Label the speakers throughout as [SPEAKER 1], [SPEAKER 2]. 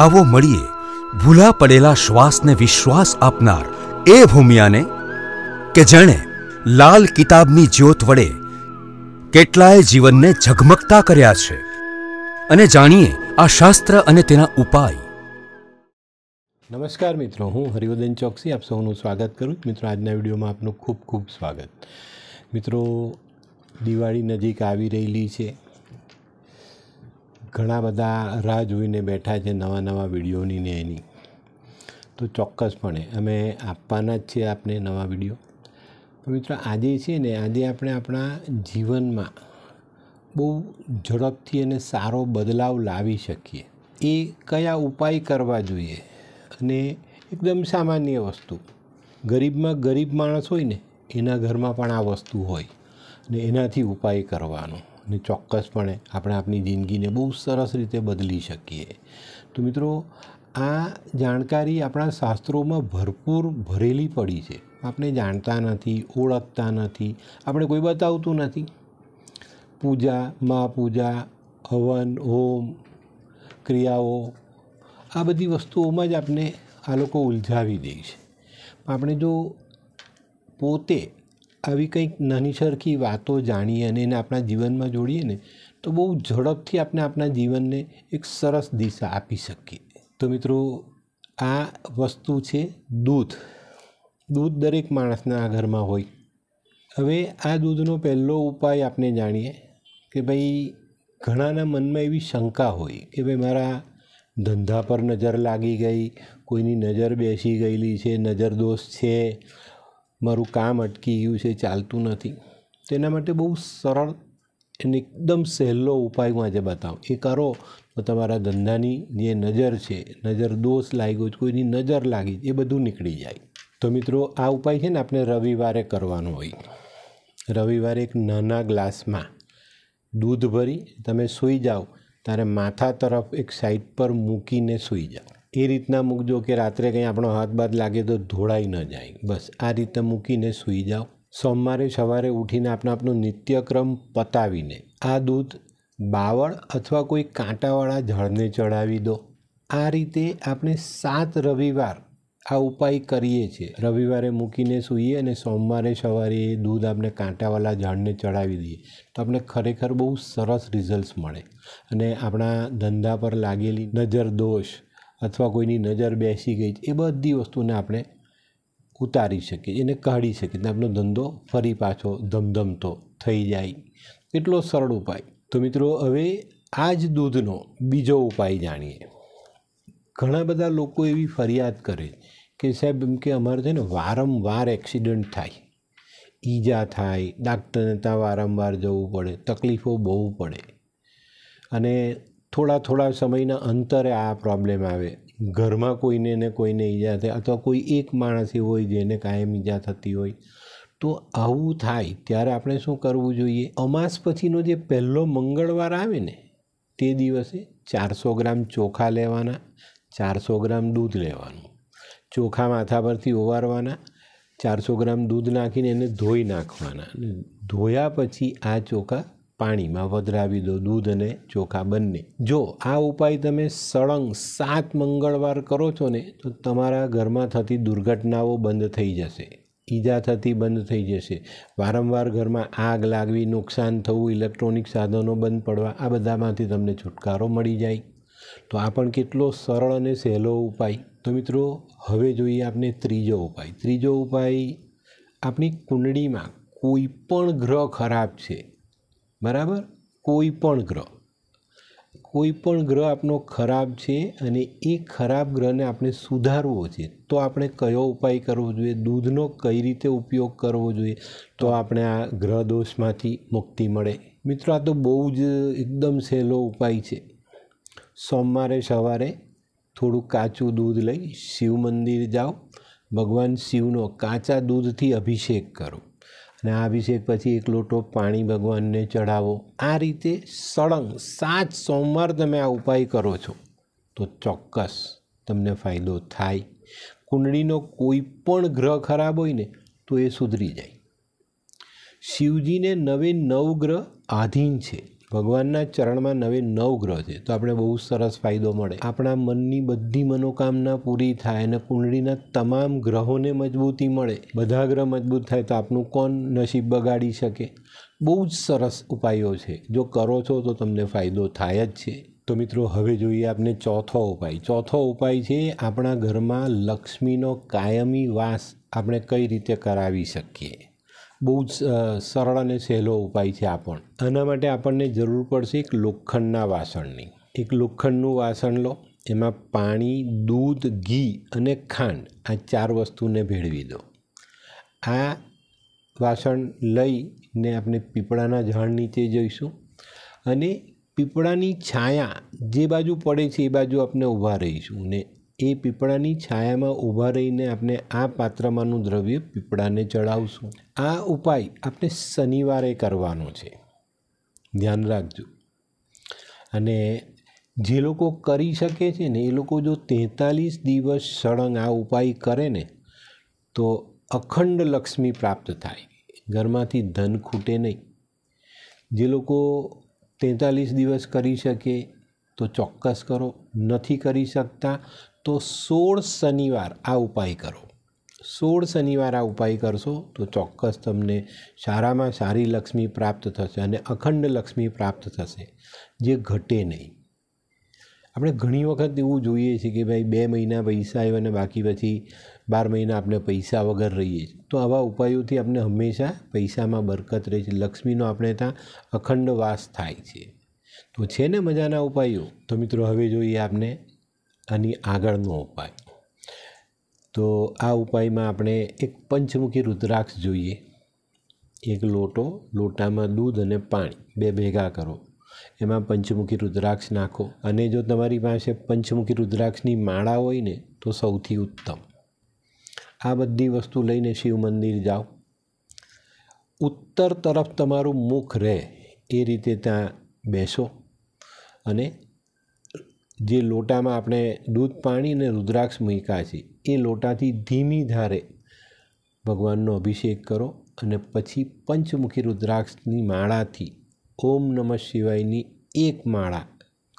[SPEAKER 1] આવો મળીએ ભૂલા પડેલા શ્વાસને વિશ્વાસ આપનાર એ ભૂમિયાને કે જેણે લાલ કિતાબની જ્યોત વડે કેટલાય જીવનને ઝગમગતા કર્યા છે અને જાણીએ આ શાસ્ત્ર અને તેના ઉપાય નમસ્કાર મિત્રો હું હરિવદન ચોકસી આપ સૌનું સ્વાગત કરું મિત્રો આજના વિડીયોમાં આપનું ખૂબ ખૂબ સ્વાગત મિત્રો દિવાળી નજીક આવી રહેલી છે ઘણા બધા રાહ જોઈને બેઠા છે નવા નવા વિડીયોની ને એની તો ચોક્કસપણે અમે આપવાના જ છીએ આપને નવા વિડીયો તો મિત્રો આજે છે ને આજે આપણે આપણા જીવનમાં બહુ ઝડપથી અને સારો બદલાવ લાવી શકીએ એ કયા ઉપાય કરવા જોઈએ અને એકદમ સામાન્ય વસ્તુ ગરીબમાં ગરીબ માણસ હોય ને એના ઘરમાં પણ આ વસ્તુ હોય ને એનાથી ઉપાય કરવાનો ને ચોક્કસપણે આપણે આપણી જિંદગીને બહુ સરસ રીતે બદલી શકીએ તો મિત્રો આ જાણકારી આપણા શાસ્ત્રોમાં ભરપૂર ભરેલી પડી છે આપણે જાણતા નથી ઓળખતા નથી આપણે કોઈ બતાવતું નથી પૂજા પૂજા હવન હોમ ક્રિયાઓ આ બધી વસ્તુઓમાં જ આપણે આ લોકો ઉલઝાવી દે છે આપણે જો પોતે આવી કંઈક નાની સરખી વાતો જાણીએ અને એને આપણા જીવનમાં જોડીએ ને તો બહુ ઝડપથી આપણે આપણા જીવનને એક સરસ દિશા આપી શકીએ તો મિત્રો આ વસ્તુ છે દૂધ દૂધ દરેક માણસના આ ઘરમાં હોય હવે આ દૂધનો પહેલો ઉપાય આપણે જાણીએ કે ભાઈ ઘણાના મનમાં એવી શંકા હોય કે ભાઈ મારા ધંધા પર નજર લાગી ગઈ કોઈની નજર બેસી ગયેલી છે નજર નજરદોષ છે મારું કામ અટકી ગયું છે ચાલતું નથી તેના માટે બહુ સરળ અને એકદમ સહેલો ઉપાય હું આજે બતાવું એ કરો તો તમારા ધંધાની જે નજર છે નજર દોષ લાગ્યો છે કોઈની નજર લાગી એ બધું નીકળી જાય તો મિત્રો આ ઉપાય છે ને આપણે રવિવારે કરવાનો હોય રવિવારે એક નાના ગ્લાસમાં દૂધ ભરી તમે સૂઈ જાઓ ત્યારે માથા તરફ એક સાઈડ પર મૂકીને સૂઈ જાઓ એ રીતના મૂકજો કે રાત્રે કંઈ આપણો હાથ બાદ લાગે તો ધોળાઈ ન જાય બસ આ રીતે મૂકીને સૂઈ જાઓ સોમવારે સવારે ઉઠીને આપણે આપણો નિત્યક્રમ પતાવીને આ દૂધ બાવળ અથવા કોઈ કાંટાવાળા ઝાડને ચડાવી દો આ રીતે આપણે સાત રવિવાર આ ઉપાય કરીએ છીએ રવિવારે મૂકીને સૂઈએ અને સોમવારે સવારે એ દૂધ આપણે કાંટાવાળા ઝાડને ચડાવી દઈએ તો આપણે ખરેખર બહુ સરસ રિઝલ્ટ્સ મળે અને આપણા ધંધા પર લાગેલી નજર દોષ અથવા કોઈની નજર બેસી ગઈ એ બધી વસ્તુને આપણે ઉતારી શકીએ એને કાઢી શકીએ આપણો ધંધો ફરી પાછો ધમધમતો થઈ જાય એટલો સરળ ઉપાય તો મિત્રો હવે આ જ દૂધનો બીજો ઉપાય જાણીએ ઘણા બધા લોકો એવી ફરિયાદ કરે કે સાહેબ એમ કે અમારે છે ને વારંવાર એક્સિડન્ટ થાય ઈજા થાય ડાક્ટરને ત્યાં વારંવાર જવું પડે તકલીફો બહુ પડે અને થોડા થોડા સમયના અંતરે આ પ્રોબ્લેમ આવે ઘરમાં કોઈને ને કોઈને ઈજા થાય અથવા કોઈ એક માણસ એવો હોય જેને કાયમ ઈજા થતી હોય તો આવું થાય ત્યારે આપણે શું કરવું જોઈએ અમાસ પછીનો જે પહેલો મંગળવાર આવે ને તે દિવસે ચારસો ગ્રામ ચોખા લેવાના ચારસો ગ્રામ દૂધ લેવાનું ચોખા માથા પરથી ઓવારવાના ચારસો ગ્રામ દૂધ નાખીને એને ધોઈ નાખવાના ધોયા પછી આ ચોખા પાણીમાં વધરાવી દો દૂધ અને ચોખા બંને જો આ ઉપાય તમે સળંગ સાત મંગળવાર કરો છો ને તો તમારા ઘરમાં થતી દુર્ઘટનાઓ બંધ થઈ જશે ઈજા થતી બંધ થઈ જશે વારંવાર ઘરમાં આગ લાગવી નુકસાન થવું ઇલેક્ટ્રોનિક સાધનો બંધ પડવા આ બધામાંથી તમને છુટકારો મળી જાય તો આ પણ કેટલો સરળ અને સહેલો ઉપાય તો મિત્રો હવે જોઈએ આપણે ત્રીજો ઉપાય ત્રીજો ઉપાય આપણી કુંડળીમાં કોઈ પણ ગ્રહ ખરાબ છે બરાબર કોઈ પણ ગ્રહ કોઈ પણ ગ્રહ આપનો ખરાબ છે અને એ ખરાબ ગ્રહને આપણે સુધારવો છે તો આપણે કયો ઉપાય કરવો જોઈએ દૂધનો કઈ રીતે ઉપયોગ કરવો જોઈએ તો આપણે આ ગ્રહ દોષમાંથી મુક્તિ મળે મિત્રો આ તો બહુ જ એકદમ સહેલો ઉપાય છે સોમવારે સવારે થોડું કાચું દૂધ લઈ શિવ મંદિર જાઓ ભગવાન શિવનો કાચા દૂધથી અભિષેક કરો અને આ અભિષેક પછી એક લોટો પાણી ભગવાનને ચઢાવો આ રીતે સળંગ સાત સોમવાર તમે આ ઉપાય કરો છો તો ચોક્કસ તમને ફાયદો થાય કુંડળીનો કોઈ પણ ગ્રહ ખરાબ હોય ને તો એ સુધરી જાય શિવજીને નવે નવ ગ્રહ આધીન છે ભગવાનના ચરણમાં નવે નવ ગ્રહ છે તો આપણે બહુ સરસ ફાયદો મળે આપણા મનની બધી મનોકામના પૂરી થાય અને કુંડળીના તમામ ગ્રહોને મજબૂતી મળે બધા ગ્રહ મજબૂત થાય તો આપનું કોણ નસીબ બગાડી શકે બહુ જ સરસ ઉપાયો છે જો કરો છો તો તમને ફાયદો થાય જ છે તો મિત્રો હવે જોઈએ આપને ચોથો ઉપાય ચોથો ઉપાય છે આપણા ઘરમાં લક્ષ્મીનો કાયમી વાસ આપણે કઈ રીતે કરાવી શકીએ બહુ જ સરળ અને સહેલો ઉપાય છે આ પણ આના માટે આપણને જરૂર પડશે એક લોખંડના વાસણની એક લોખંડનું વાસણ લો એમાં પાણી દૂધ ઘી અને ખાંડ આ ચાર વસ્તુને ભેળવી દો આ વાસણ લઈને આપણે પીપળાના ઝાડ નીચે જઈશું અને પીપળાની છાયા જે બાજુ પડે છે એ બાજુ આપણે ઊભા રહીશું ને એ પીપળાની છાયામાં ઊભા રહીને આપણે આ પાત્રમાંનું દ્રવ્ય પીપળાને ચડાવશું આ ઉપાય આપણે શનિવારે કરવાનો છે ધ્યાન રાખજો અને જે લોકો કરી શકે છે ને એ લોકો જો તેતાલીસ દિવસ સળંગ આ ઉપાય કરે ને તો અખંડ લક્ષ્મી પ્રાપ્ત થાય ઘરમાંથી ધન ખૂટે નહીં જે લોકો તેતાલીસ દિવસ કરી શકે તો ચોક્કસ કરો નથી કરી શકતા તો સોળ શનિવાર આ ઉપાય કરો સોળ શનિવાર આ ઉપાય કરશો તો ચોક્કસ તમને સારામાં સારી લક્ષ્મી પ્રાપ્ત થશે અને અખંડ લક્ષ્મી પ્રાપ્ત થશે જે ઘટે નહીં આપણે ઘણી વખત એવું જોઈએ છીએ કે ભાઈ બે મહિના પૈસા આવ્યા અને બાકી પછી બાર મહિના આપણે પૈસા વગર રહીએ છીએ તો આવા ઉપાયોથી આપણે હંમેશા પૈસામાં બરકત રહે છે લક્ષ્મીનો આપણે ત્યાં અખંડ વાસ થાય છે તો છે ને મજાના ઉપાયો તો મિત્રો હવે જોઈએ આપને આની આગળનો ઉપાય તો આ ઉપાયમાં આપણે એક પંચમુખી રુદ્રાક્ષ જોઈએ એક લોટો લોટામાં દૂધ અને પાણી બે ભેગા કરો એમાં પંચમુખી રુદ્રાક્ષ નાખો અને જો તમારી પાસે પંચમુખી રુદ્રાક્ષની માળા હોય ને તો સૌથી ઉત્તમ આ બધી વસ્તુ લઈને શિવ મંદિર જાઓ ઉત્તર તરફ તમારું મુખ રહે એ રીતે ત્યાં બેસો અને જે લોટામાં આપણે દૂધ પાણી અને રુદ્રાક્ષ મૂક્યા છે એ લોટાથી ધીમી ધારે ભગવાનનો અભિષેક કરો અને પછી પંચમુખી રુદ્રાક્ષની માળાથી ઓમ નમઃ શિવાયની એક માળા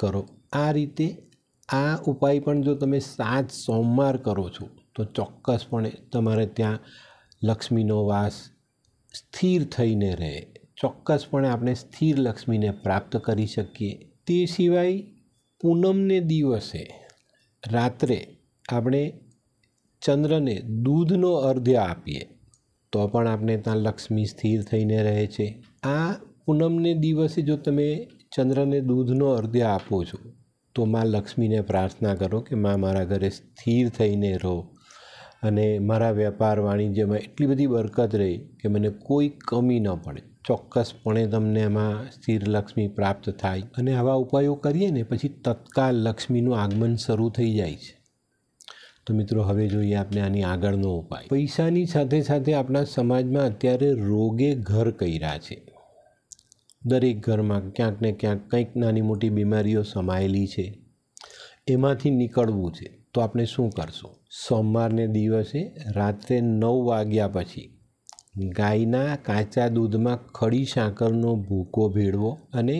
[SPEAKER 1] કરો આ રીતે આ ઉપાય પણ જો તમે સાત સોમવાર કરો છો તો ચોક્કસપણે તમારે ત્યાં લક્ષ્મીનો વાસ સ્થિર થઈને રહે ચોક્કસપણે આપણે સ્થિર લક્ષ્મીને પ્રાપ્ત કરી શકીએ તે સિવાય પૂનમને દિવસે રાત્રે આપણે ચંદ્રને દૂધનો અર્ધ્ય આપીએ તો પણ આપણે ત્યાં લક્ષ્મી સ્થિર થઈને રહે છે આ પૂનમને દિવસે જો તમે ચંદ્રને દૂધનો અર્ધ્ય આપો છો તો માં લક્ષ્મીને પ્રાર્થના કરો કે માં મારા ઘરે સ્થિર થઈને રહો અને મારા વેપાર વાણિજ્યમાં એટલી બધી બરકત રહી કે મને કોઈ કમી ન પડે ચોક્કસપણે તમને એમાં સ્થિર લક્ષ્મી પ્રાપ્ત થાય અને આવા ઉપાયો કરીએ ને પછી તત્કાલ લક્ષ્મીનું આગમન શરૂ થઈ જાય છે તો મિત્રો હવે જોઈએ આપણે આની આગળનો ઉપાય પૈસાની સાથે સાથે આપણા સમાજમાં અત્યારે રોગે ઘર કર્યા છે દરેક ઘરમાં ક્યાંક ને ક્યાંક કંઈક નાની મોટી બીમારીઓ સમાયેલી છે એમાંથી નીકળવું છે તો આપણે શું કરશું સોમવારને દિવસે રાત્રે નવ વાગ્યા પછી ગાયના કાચા દૂધમાં ખડી સાકરનો ભૂકો ભેળવો અને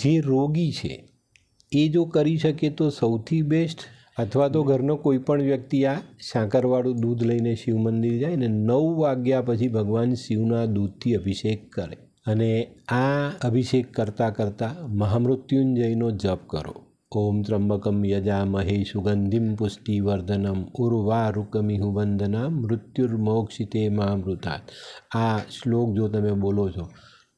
[SPEAKER 1] જે રોગી છે એ જો કરી શકે તો સૌથી બેસ્ટ અથવા તો ઘરનો કોઈ પણ વ્યક્તિ આ સાકરવાળું દૂધ લઈને શિવ મંદિર જાય ને નવ વાગ્યા પછી ભગવાન શિવના દૂધથી અભિષેક કરે અને આ અભિષેક કરતાં કરતાં મહામૃત્યુંજયનો જપ કરો ઓમ ત્રંબકમ યજામહે સુગંધિમ પુષ્ટિવર્ધનમ ઉર્વારુકમિહુ વંદના મૃત્યુર્મોક્ષિતે મામૃતાત આ શ્લોક જો તમે બોલો છો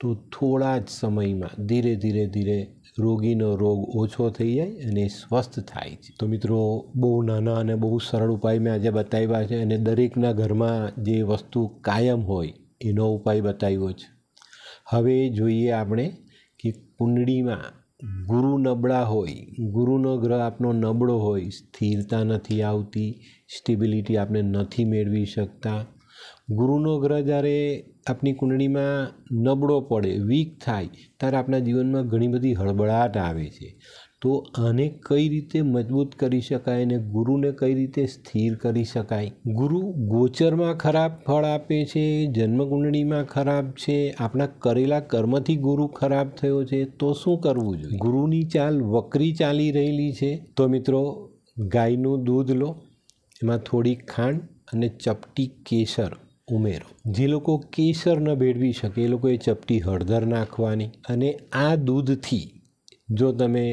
[SPEAKER 1] તો થોડા જ સમયમાં ધીરે ધીરે ધીરે રોગીનો રોગ ઓછો થઈ જાય અને સ્વસ્થ થાય છે તો મિત્રો બહુ નાના અને બહુ સરળ ઉપાય મેં આજે બતાવ્યા છે અને દરેકના ઘરમાં જે વસ્તુ કાયમ હોય એનો ઉપાય બતાવ્યો છે હવે જોઈએ આપણે કે કુંડળીમાં ગુરુ નબળા હોય ગુરુનો ગ્રહ આપનો નબળો હોય સ્થિરતા નથી આવતી સ્ટેબિલિટી આપણે નથી મેળવી શકતા ગુરુનો ગ્રહ જ્યારે આપની કુંડળીમાં નબળો પડે વીક થાય ત્યારે આપણા જીવનમાં ઘણી બધી હળબળાટ આવે છે તો આને કઈ રીતે મજબૂત કરી શકાય અને ગુરુને કઈ રીતે સ્થિર કરી શકાય ગુરુ ગોચરમાં ખરાબ ફળ આપે છે જન્મકુંડળીમાં ખરાબ છે આપણા કરેલા કર્મથી ગુરુ ખરાબ થયો છે તો શું કરવું જોઈએ ગુરુની ચાલ વકરી ચાલી રહેલી છે તો મિત્રો ગાયનું દૂધ લો એમાં થોડી ખાંડ અને ચપટી કેસર ઉમેરો જે લોકો કેસર ન બેડવી શકે એ લોકોએ ચપટી હળદર નાખવાની અને આ દૂધથી જો તમે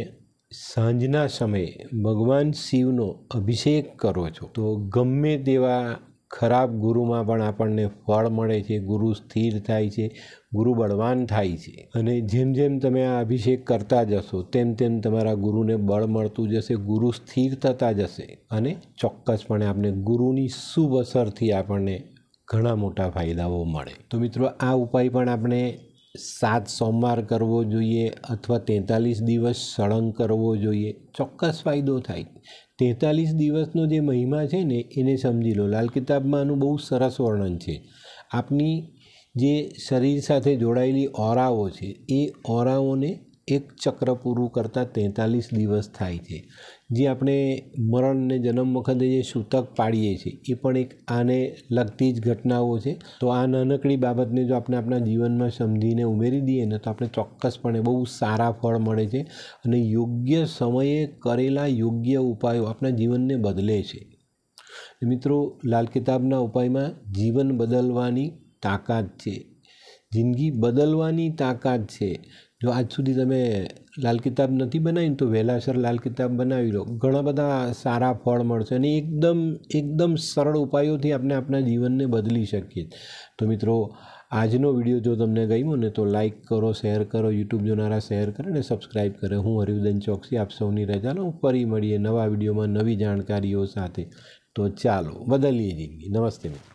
[SPEAKER 1] સાંજના સમયે ભગવાન શિવનો અભિષેક કરો છો તો ગમે તેવા ખરાબ ગુરુમાં પણ આપણને ફળ મળે છે ગુરુ સ્થિર થાય છે ગુરુ બળવાન થાય છે અને જેમ જેમ તમે આ અભિષેક કરતા જશો તેમ તેમ તમારા ગુરુને બળ મળતું જશે ગુરુ સ્થિર થતા જશે અને ચોક્કસપણે આપણે ગુરુની શુભ અસરથી આપણને ઘણા મોટા ફાયદાઓ મળે તો મિત્રો આ ઉપાય પણ આપણે સાત સોમવાર કરવો જોઈએ અથવા તેતાલીસ દિવસ સળંગ કરવો જોઈએ ચોક્કસ ફાયદો થાય તેતાલીસ દિવસનો જે મહિમા છે ને એને સમજી લો લાલ કિતાબમાં આનું બહુ સરસ વર્ણન છે આપની જે શરીર સાથે જોડાયેલી ઓરાઓ છે એ ઓરાઓને એક ચક્ર પૂરું કરતાં તેતાલીસ દિવસ થાય છે જે આપણે મરણ અને જન્મ વખતે જે સૂતક પાડીએ છીએ એ પણ એક આને લગતી જ ઘટનાઓ છે તો આ નાનકડી બાબતને જો આપણે આપણા જીવનમાં સમજીને ઉમેરી દઈએ ને તો આપણે ચોક્કસપણે બહુ સારા ફળ મળે છે અને યોગ્ય સમયે કરેલા યોગ્ય ઉપાયો આપણા જીવનને બદલે છે મિત્રો લાલ કિતાબના ઉપાયમાં જીવન બદલવાની તાકાત છે જિંદગી બદલવાની તાકાત છે જો આજ સુધી તમે લાલ કિતાબ નથી બનાવીને તો વહેલાસર લાલ કિતાબ બનાવી લો ઘણા બધા સારા ફળ મળશે અને એકદમ એકદમ સરળ ઉપાયોથી આપણે આપણા જીવનને બદલી શકીએ તો મિત્રો આજનો વિડીયો જો તમને ગમ્યો ને તો લાઇક કરો શેર કરો યુટ્યુબ જોનારા શેર કરે ને સબસ્ક્રાઈબ કરે હું હરિવદન ચોકસી આપ સૌની રજાનો લઉં ફરી મળીએ નવા વિડીયોમાં નવી જાણકારીઓ સાથે તો ચાલો બદલીએ જિંદગી નમસ્તે મિત્રો